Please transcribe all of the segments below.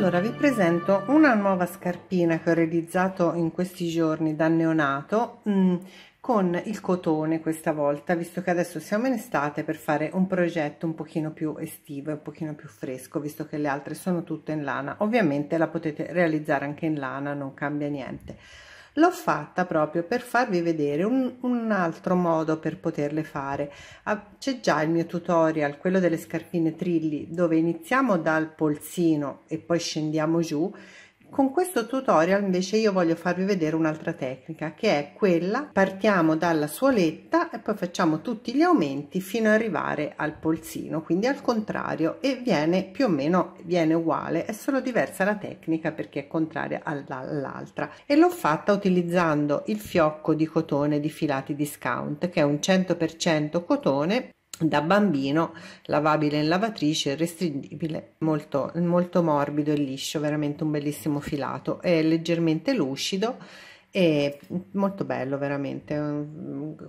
Allora vi presento una nuova scarpina che ho realizzato in questi giorni da neonato mh, mm, con il cotone questa volta, visto che adesso siamo in estate per fare un progetto un pochino più estivo e un pochino più fresco, visto che le altre sono tutte in lana. Ovviamente la potete realizzare anche in lana, non cambia niente l'ho fatta proprio per farvi vedere un, un altro modo per poterle fare ah, c'è già il mio tutorial quello delle scarpine trilli dove iniziamo dal polsino e poi scendiamo giù con questo tutorial invece io voglio farvi vedere un'altra tecnica che è quella partiamo dalla suoletta e poi facciamo tutti gli aumenti fino ad arrivare al polsino quindi al contrario e viene più o meno viene uguale è solo diversa la tecnica perché è contraria all'altra e l'ho fatta utilizzando il fiocco di cotone di filati discount che è un 100% cotone da bambino, lavabile in lavatrice, restringibile, molto, molto morbido e liscio, veramente un bellissimo filato, è leggermente lucido e molto bello veramente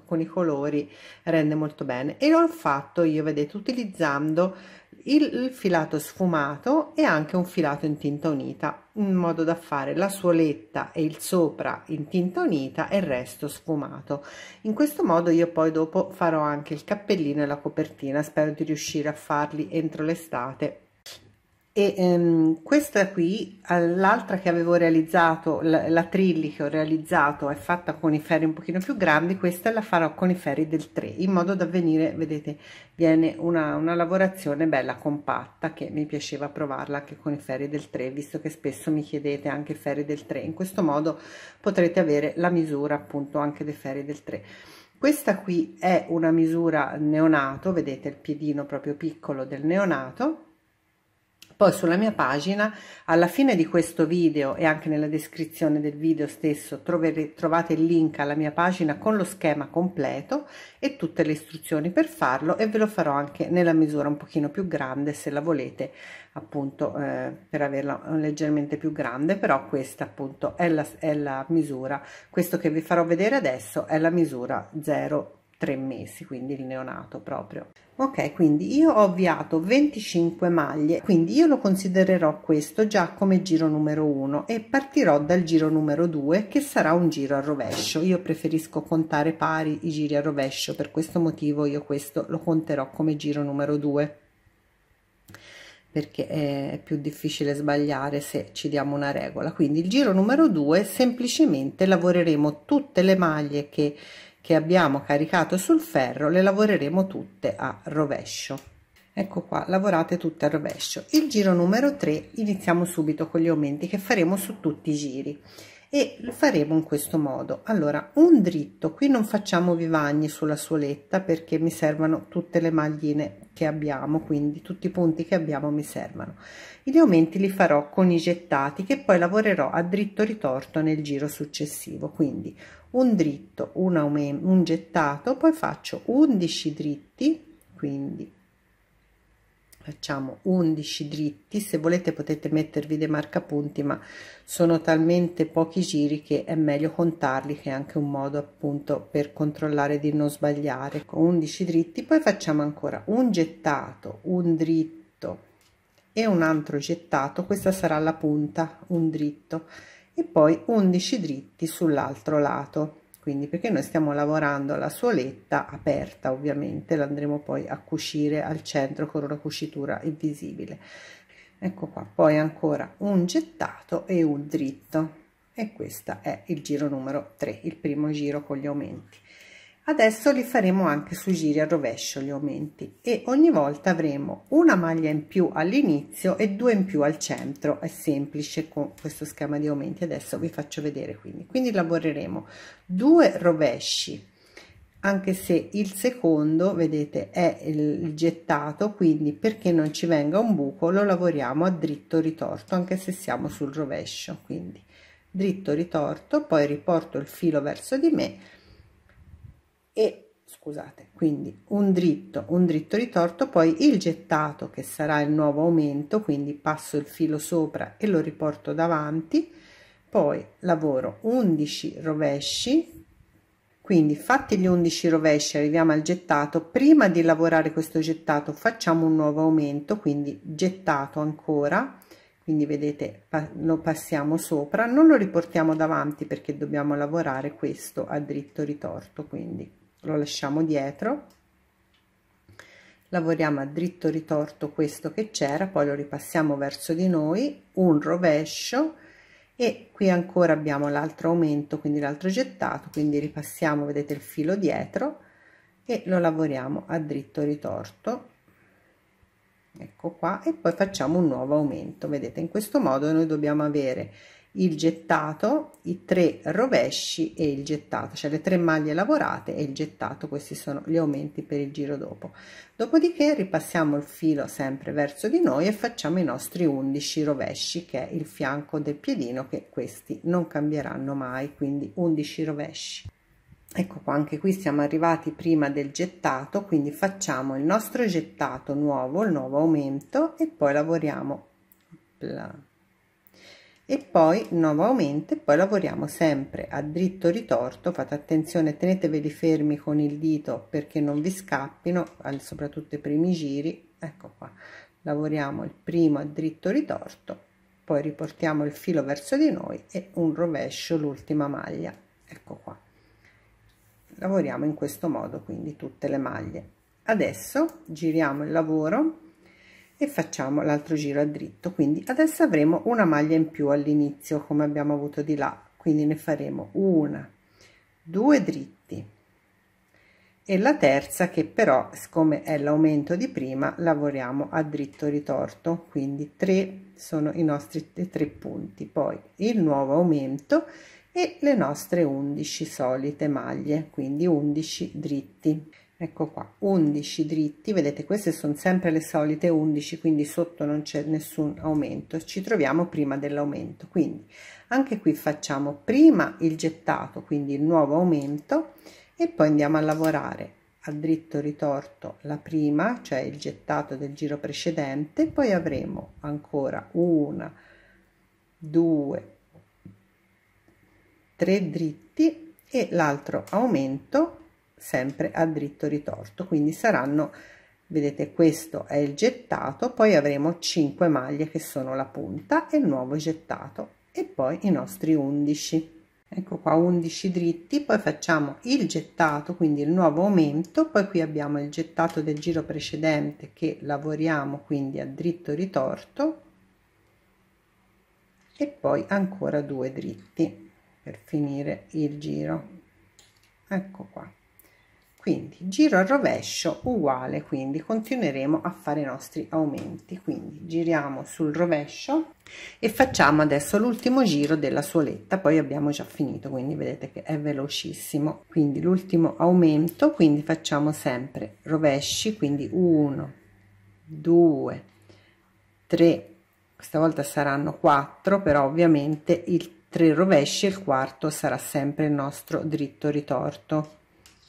con i colori rende molto bene e l'ho fatto io vedete utilizzando il filato sfumato e anche un filato in tinta unita in modo da fare la suoletta e il sopra in tinta unita e il resto sfumato in questo modo io poi dopo farò anche il cappellino e la copertina spero di riuscire a farli entro l'estate e ehm, questa qui, l'altra che avevo realizzato, la, la, trilli che ho realizzato è fatta con i ferri un pochino più grandi, questa la farò con i ferri del 3 in modo da venire, vedete, viene una, una lavorazione bella compatta che mi piaceva provarla anche con i ferri del 3 visto che spesso mi chiedete anche i ferri del 3, in questo modo potrete avere la misura appunto anche dei ferri del 3. Questa qui è una misura neonato, vedete il piedino proprio piccolo del neonato poi sulla mia pagina, alla fine di questo video e anche nella descrizione del video stesso, trovere, trovate il link alla mia pagina con lo schema completo e tutte le istruzioni per farlo e ve lo farò anche nella misura un pochino più grande se la volete appunto eh, per averla leggermente più grande, però questa appunto è la, è la misura, questo che vi farò vedere adesso è la misura 0 tre mesi, quindi il neonato proprio. Ok, quindi io ho avviato 25 maglie, quindi io lo considererò questo già come giro numero 1 e partirò dal giro numero 2 che sarà un giro a rovescio. Io preferisco contare pari i giri a rovescio, per questo motivo io questo lo conterò come giro numero 2 perché è più difficile sbagliare se ci diamo una regola. Quindi il giro numero 2 semplicemente lavoreremo tutte le maglie che che abbiamo caricato sul ferro le lavoreremo tutte a rovescio ecco qua lavorate tutte a rovescio il giro numero 3 iniziamo subito con gli aumenti che faremo su tutti i giri e lo faremo in questo modo allora un dritto qui non facciamo vivagni sulla soletta perché mi servono tutte le magline che abbiamo quindi tutti i punti che abbiamo mi servono gli aumenti li farò con i gettati che poi lavorerò a dritto ritorto nel giro successivo quindi un dritto, un, aumento, un gettato, poi faccio 11 dritti, quindi facciamo 11 dritti se volete potete mettervi dei marcapunti ma sono talmente pochi giri che è meglio contarli che è anche un modo appunto per controllare di non sbagliare con 11 dritti poi facciamo ancora un gettato un dritto e un altro gettato questa sarà la punta un dritto e poi 11 dritti sull'altro lato quindi perché noi stiamo lavorando la soletta aperta ovviamente l'andremo poi a cucire al centro con una cucitura invisibile ecco qua poi ancora un gettato e un dritto e questo è il giro numero 3 il primo giro con gli aumenti adesso li faremo anche su giri a rovescio gli aumenti e ogni volta avremo una maglia in più all'inizio e due in più al centro è semplice con questo schema di aumenti adesso vi faccio vedere quindi quindi lavoreremo due rovesci anche se il secondo vedete è il gettato quindi perché non ci venga un buco lo lavoriamo a dritto ritorto anche se siamo sul rovescio quindi dritto ritorto poi riporto il filo verso di me e scusate, quindi un dritto, un dritto ritorto, poi il gettato che sarà il nuovo aumento, quindi passo il filo sopra e lo riporto davanti, poi lavoro 11 rovesci, quindi fatti gli 11 rovesci arriviamo al gettato, prima di lavorare questo gettato facciamo un nuovo aumento, quindi gettato ancora, quindi vedete lo passiamo sopra, non lo riportiamo davanti perché dobbiamo lavorare questo a dritto ritorto, quindi lo lasciamo dietro lavoriamo a dritto ritorto questo che c'era poi lo ripassiamo verso di noi un rovescio e qui ancora abbiamo l'altro aumento quindi l'altro gettato quindi ripassiamo vedete il filo dietro e lo lavoriamo a dritto ritorto ecco qua e poi facciamo un nuovo aumento vedete in questo modo noi dobbiamo avere il gettato, i tre rovesci e il gettato, cioè le tre maglie lavorate e il gettato, questi sono gli aumenti per il giro dopo. Dopodiché ripassiamo il filo sempre verso di noi e facciamo i nostri 11 rovesci, che è il fianco del piedino, che questi non cambieranno mai, quindi 11 rovesci. Ecco qua, anche qui siamo arrivati prima del gettato, quindi facciamo il nostro gettato nuovo, il nuovo aumento e poi lavoriamo... Bla e poi nuovamente poi lavoriamo sempre a dritto ritorto fate attenzione teneteveli fermi con il dito perché non vi scappino soprattutto i primi giri ecco qua lavoriamo il primo a dritto ritorto poi riportiamo il filo verso di noi e un rovescio l'ultima maglia ecco qua lavoriamo in questo modo quindi tutte le maglie adesso giriamo il lavoro e facciamo l'altro giro a dritto quindi adesso avremo una maglia in più all'inizio come abbiamo avuto di là quindi ne faremo una due dritti e la terza che però siccome è l'aumento di prima lavoriamo a dritto ritorto quindi tre sono i nostri tre punti poi il nuovo aumento e le nostre 11 solite maglie quindi 11 dritti ecco qua 11 dritti vedete queste sono sempre le solite 11 quindi sotto non c'è nessun aumento ci troviamo prima dell'aumento quindi anche qui facciamo prima il gettato quindi il nuovo aumento e poi andiamo a lavorare a dritto ritorto la prima cioè il gettato del giro precedente poi avremo ancora una due tre dritti e l'altro aumento sempre a dritto ritorto quindi saranno vedete questo è il gettato poi avremo 5 maglie che sono la punta e il nuovo gettato e poi i nostri 11 ecco qua 11 dritti poi facciamo il gettato quindi il nuovo aumento poi qui abbiamo il gettato del giro precedente che lavoriamo quindi a dritto ritorto e poi ancora due dritti per finire il giro ecco qua quindi giro al rovescio uguale, quindi continueremo a fare i nostri aumenti. Quindi giriamo sul rovescio e facciamo adesso l'ultimo giro della soletta poi abbiamo già finito, quindi vedete che è velocissimo. Quindi l'ultimo aumento, quindi facciamo sempre rovesci, quindi 1, 2, 3, questa volta saranno 4, però ovviamente il 3 rovesci il quarto sarà sempre il nostro dritto ritorto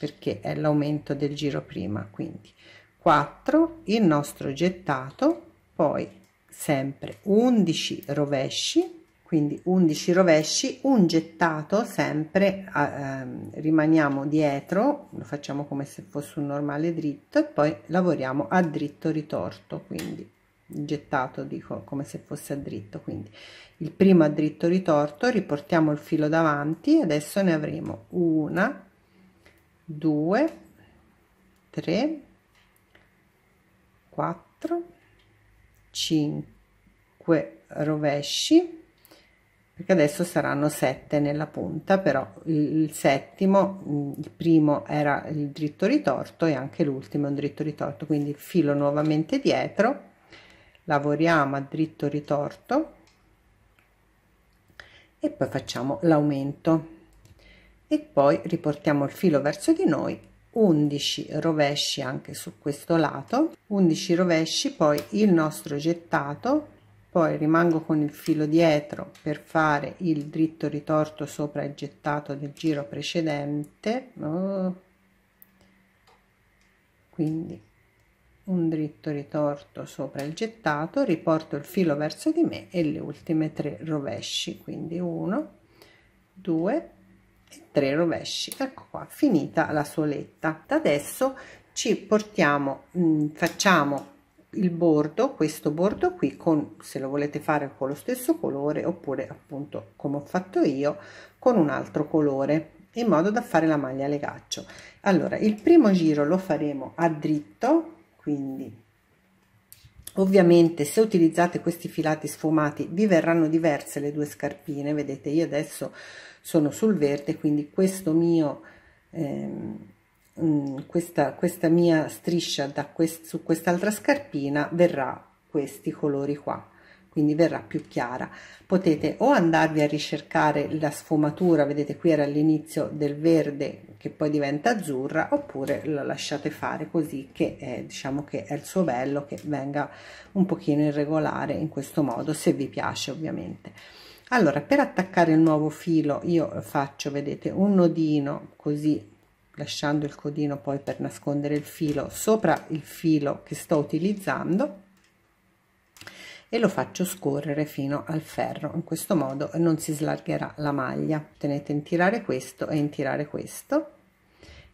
perché è l'aumento del giro prima quindi 4 il nostro gettato poi sempre 11 rovesci quindi 11 rovesci un gettato sempre eh, rimaniamo dietro lo facciamo come se fosse un normale dritto e poi lavoriamo a dritto ritorto quindi gettato dico come se fosse a dritto quindi il primo a dritto ritorto riportiamo il filo davanti adesso ne avremo una 2 3 4 5 rovesci perché adesso saranno 7 nella punta però il settimo mm, il primo era il dritto ritorto e anche l'ultimo è un dritto ritorto quindi filo nuovamente dietro lavoriamo a dritto ritorto e poi facciamo l'aumento e poi riportiamo il filo verso di noi 11 rovesci anche su questo lato 11 rovesci poi il nostro gettato poi rimango con il filo dietro per fare il dritto ritorto sopra il gettato del giro precedente quindi un dritto ritorto sopra il gettato riporto il filo verso di me e le ultime tre rovesci quindi 1 2 3 rovesci ecco qua finita la soletta adesso ci portiamo mh, mm, facciamo il bordo questo bordo qui con se lo volete fare con lo stesso colore oppure appunto come ho fatto io con un altro colore in modo da fare la maglia legaccio allora il primo giro lo faremo a dritto quindi Ovviamente se utilizzate questi filati sfumati vi verranno diverse le due scarpine, vedete io adesso sono sul verde quindi questo mio, ehm, mm, questa, questa mia striscia da quest, su quest'altra scarpina verrà questi colori qua quindi verrà più chiara. Potete o andarvi a ricercare la sfumatura, vedete qui era all'inizio del verde che poi diventa azzurra, oppure la lasciate fare così che è, eh, diciamo che è il suo bello che venga un pochino irregolare in questo modo, se vi piace ovviamente. Allora, per attaccare il nuovo filo io faccio, vedete, un nodino così lasciando il codino poi per nascondere il filo sopra il filo che sto utilizzando e lo faccio scorrere fino al ferro in questo modo non si slargherà la maglia tenete in tirare questo e in tirare questo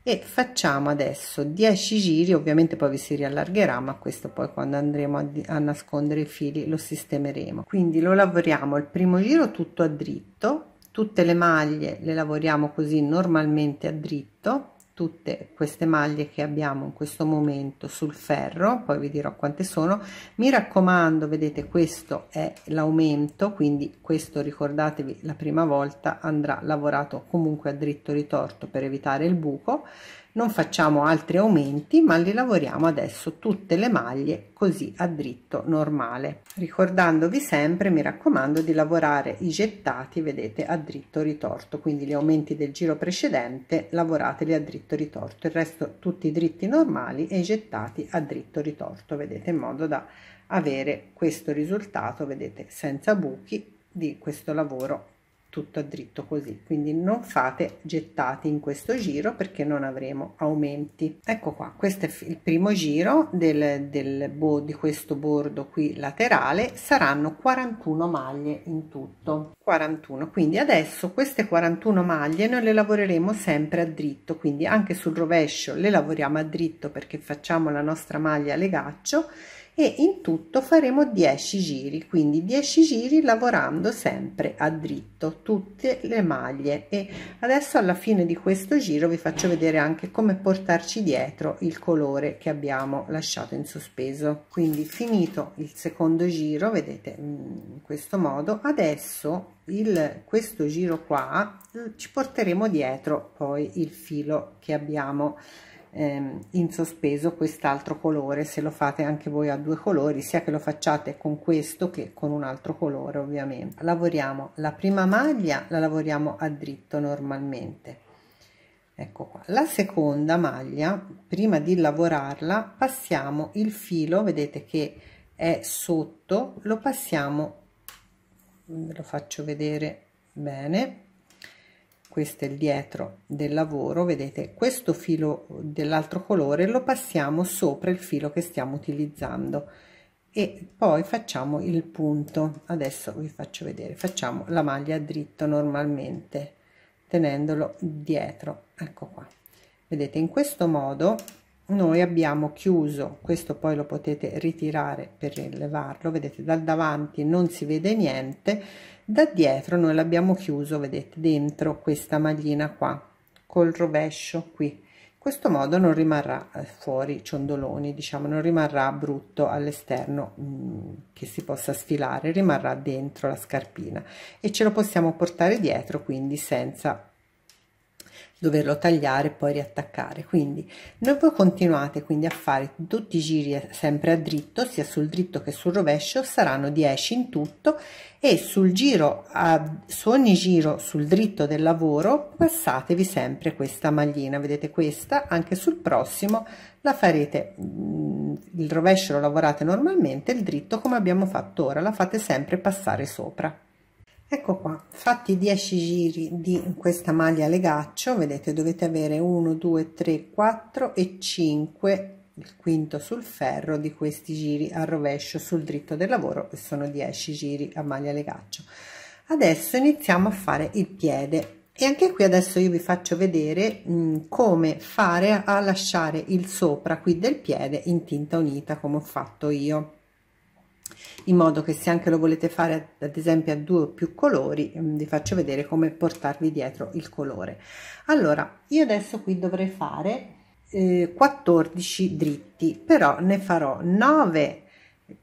e facciamo adesso 10 giri ovviamente poi vi si riallargherà ma questo poi quando andremo a, a nascondere i fili lo sistemeremo quindi lo lavoriamo il primo giro tutto a dritto tutte le maglie le lavoriamo così normalmente a dritto tutte queste maglie che abbiamo in questo momento sul ferro poi vi dirò quante sono mi raccomando vedete questo è l'aumento quindi questo ricordatevi la prima volta andrà lavorato comunque a dritto ritorto per evitare il buco non facciamo altri aumenti ma li lavoriamo adesso tutte le maglie così a dritto normale ricordandovi sempre mi raccomando di lavorare i gettati vedete a dritto ritorto quindi gli aumenti del giro precedente lavorateli a dritto ritorto il resto tutti i dritti normali e i gettati a dritto ritorto vedete in modo da avere questo risultato vedete senza buchi di questo lavoro tutto a dritto così quindi non fate gettati in questo giro perché non avremo aumenti ecco qua questo è il primo giro del, del bo di questo bordo qui laterale saranno 41 maglie in tutto 41 quindi adesso queste 41 maglie noi le lavoreremo sempre a dritto quindi anche sul rovescio le lavoriamo a dritto perché facciamo la nostra maglia legaccio e in tutto faremo 10 giri, quindi 10 giri lavorando sempre a dritto tutte le maglie e adesso alla fine di questo giro vi faccio vedere anche come portarci dietro il colore che abbiamo lasciato in sospeso. Quindi finito il secondo giro, vedete mm, in questo modo, adesso il, questo giro qua mm, ci porteremo dietro poi il filo che abbiamo ehm, in sospeso quest'altro colore se lo fate anche voi a due colori sia che lo facciate con questo che con un altro colore ovviamente lavoriamo la prima maglia la lavoriamo a dritto normalmente ecco qua la seconda maglia prima di lavorarla passiamo il filo vedete che è sotto lo passiamo ve lo faccio vedere bene questo è il dietro del lavoro vedete questo filo dell'altro colore lo passiamo sopra il filo che stiamo utilizzando e poi facciamo il punto adesso vi faccio vedere facciamo la maglia dritto normalmente tenendolo dietro ecco qua vedete in questo modo noi abbiamo chiuso questo poi lo potete ritirare per rilevarlo vedete dal davanti non si vede niente da dietro noi l'abbiamo chiuso vedete dentro questa maglina qua col rovescio qui in questo modo non rimarrà eh, fuori ciondoloni diciamo non rimarrà brutto all'esterno mm, che si possa sfilare rimarrà dentro la scarpina e ce lo possiamo portare dietro quindi senza doverlo tagliare e poi riattaccare quindi noi voi continuate quindi a fare tutti i giri sempre a dritto sia sul dritto che sul rovescio saranno 10 in tutto e sul giro a, su ogni giro sul dritto del lavoro passatevi sempre questa maglina vedete questa anche sul prossimo la farete mm, il rovescio lo lavorate normalmente il dritto come abbiamo fatto ora la fate sempre passare sopra ecco qua fatti 10 giri di questa maglia legaccio vedete dovete avere 1 2 3 4 e 5 il quinto sul ferro di questi giri al rovescio sul dritto del lavoro che sono 10 giri a maglia legaccio adesso iniziamo a fare il piede e anche qui adesso io vi faccio vedere mh, mm, come fare a lasciare il sopra qui del piede in tinta unita come ho fatto io in modo che se anche lo volete fare ad esempio a due o più colori mm, vi faccio vedere come portarvi dietro il colore allora io adesso qui dovrei fare eh, 14 dritti però ne farò 9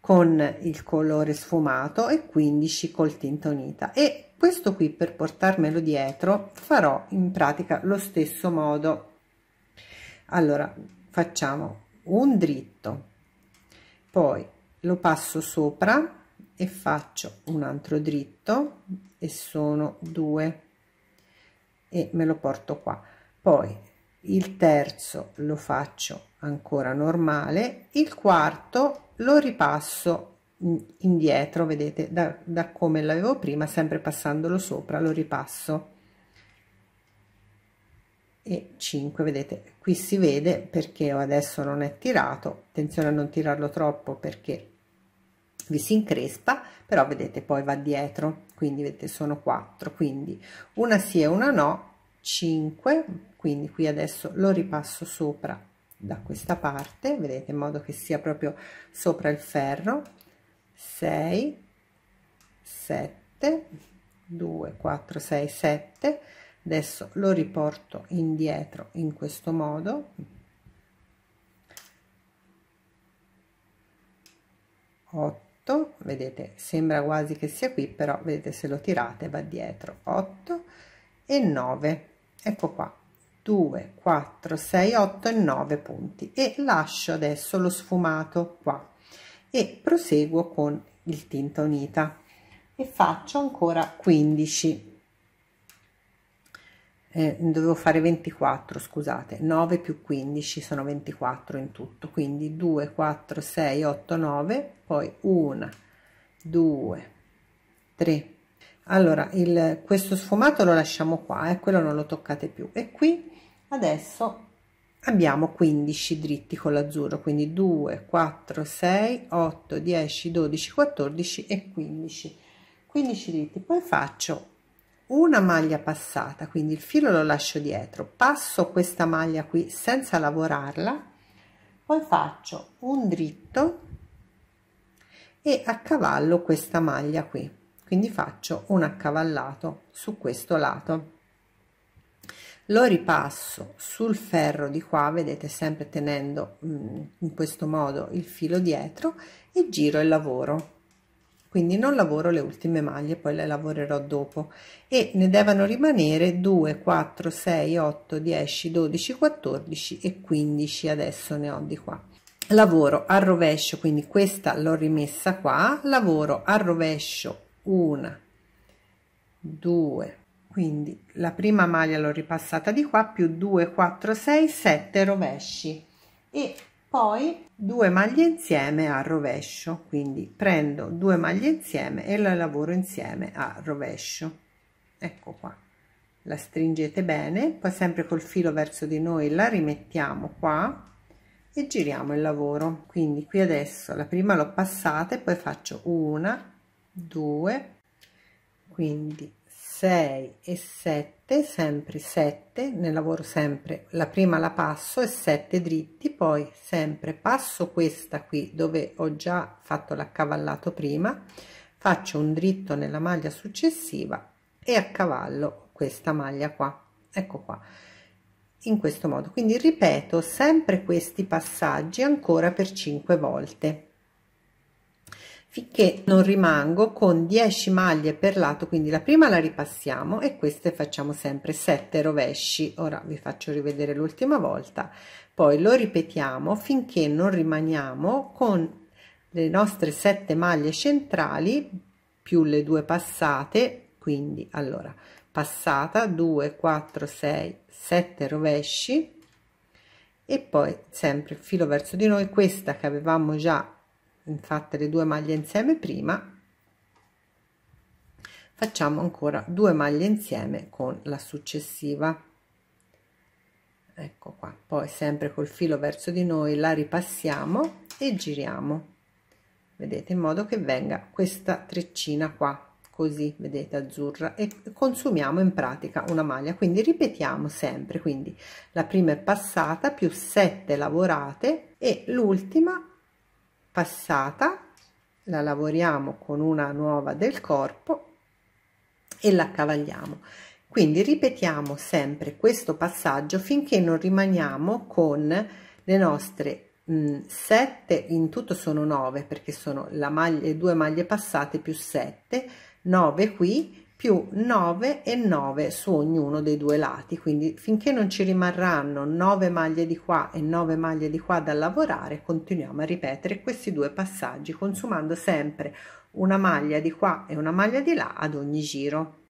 con il colore sfumato e 15 col tinta unita e questo qui per portarmelo dietro farò in pratica lo stesso modo allora facciamo un dritto poi lo passo sopra e faccio un altro dritto e sono due e me lo porto qua poi il terzo lo faccio ancora normale il quarto lo ripasso indietro vedete da, da come l'avevo prima sempre passandolo sopra lo ripasso e 5 vedete qui si vede perché adesso non è tirato attenzione a non tirarlo troppo perché vi si increspa però vedete poi va dietro quindi vedete sono 4 quindi una sì e una no 5 quindi qui adesso lo ripasso sopra da questa parte vedete in modo che sia proprio sopra il ferro 6 7 2 4 6 7 adesso lo riporto indietro in questo modo 8 8 vedete sembra quasi che sia qui però vedete se lo tirate va dietro 8 e 9 ecco qua 2 4 6 8 e 9 punti e lascio adesso lo sfumato qua e proseguo con il tinta unita e faccio ancora 15 eh, dovevo fare 24 scusate 9 più 15 sono 24 in tutto quindi 2 4 6 8 9 poi 1 2 3 allora il, questo sfumato lo lasciamo qua e eh, quello non lo toccate più e qui adesso abbiamo 15 dritti con l'azzurro quindi 2 4 6 8 10 12 14 e 15 15 dritti poi faccio una maglia passata quindi il filo lo lascio dietro passo questa maglia qui senza lavorarla poi faccio un dritto e accavallo questa maglia qui quindi faccio un accavallato su questo lato lo ripasso sul ferro di qua vedete sempre tenendo mm, in questo modo il filo dietro e giro il lavoro quindi non lavoro le ultime maglie poi le lavorerò dopo e ne devono rimanere 2 4 6 8 10 12 14 e 15 adesso ne ho di qua lavoro al rovescio quindi questa l'ho rimessa qua lavoro al rovescio una 2 quindi la prima maglia l'ho ripassata di qua più 2 4 6 7 rovesci e poi due maglie insieme a rovescio quindi prendo due maglie insieme e la lavoro insieme a rovescio ecco qua la stringete bene poi sempre col filo verso di noi la rimettiamo qua e giriamo il lavoro quindi qui adesso la prima l'ho passata e poi faccio una due quindi 6 e 7 sempre 7 nel lavoro sempre la prima la passo e 7 dritti poi sempre passo questa qui dove ho già fatto l'accavallato prima faccio un dritto nella maglia successiva e accavallo questa maglia qua ecco qua in questo modo quindi ripeto sempre questi passaggi ancora per 5 volte finché non rimango con 10 maglie per lato quindi la prima la ripassiamo e queste facciamo sempre 7 rovesci ora vi faccio rivedere l'ultima volta poi lo ripetiamo finché non rimaniamo con le nostre 7 maglie centrali più le due passate quindi allora passata 2 4 6 7 rovesci e poi sempre filo verso di noi questa che avevamo già fatte le due maglie insieme prima facciamo ancora due maglie insieme con la successiva ecco qua poi sempre col filo verso di noi la ripassiamo e giriamo vedete in modo che venga questa treccina qua così vedete azzurra e consumiamo in pratica una maglia quindi ripetiamo sempre quindi la prima è passata più 7 lavorate e l'ultima passata la lavoriamo con una nuova del corpo e la cavagliamo quindi ripetiamo sempre questo passaggio finché non rimaniamo con le nostre mm, sette in tutto sono 9 perché sono la maglia, due maglie passate più 7 9 qui più 9 e 9 su ognuno dei due lati quindi finché non ci rimarranno 9 maglie di qua e 9 maglie di qua da lavorare continuiamo a ripetere questi due passaggi consumando sempre una maglia di qua e una maglia di là ad ogni giro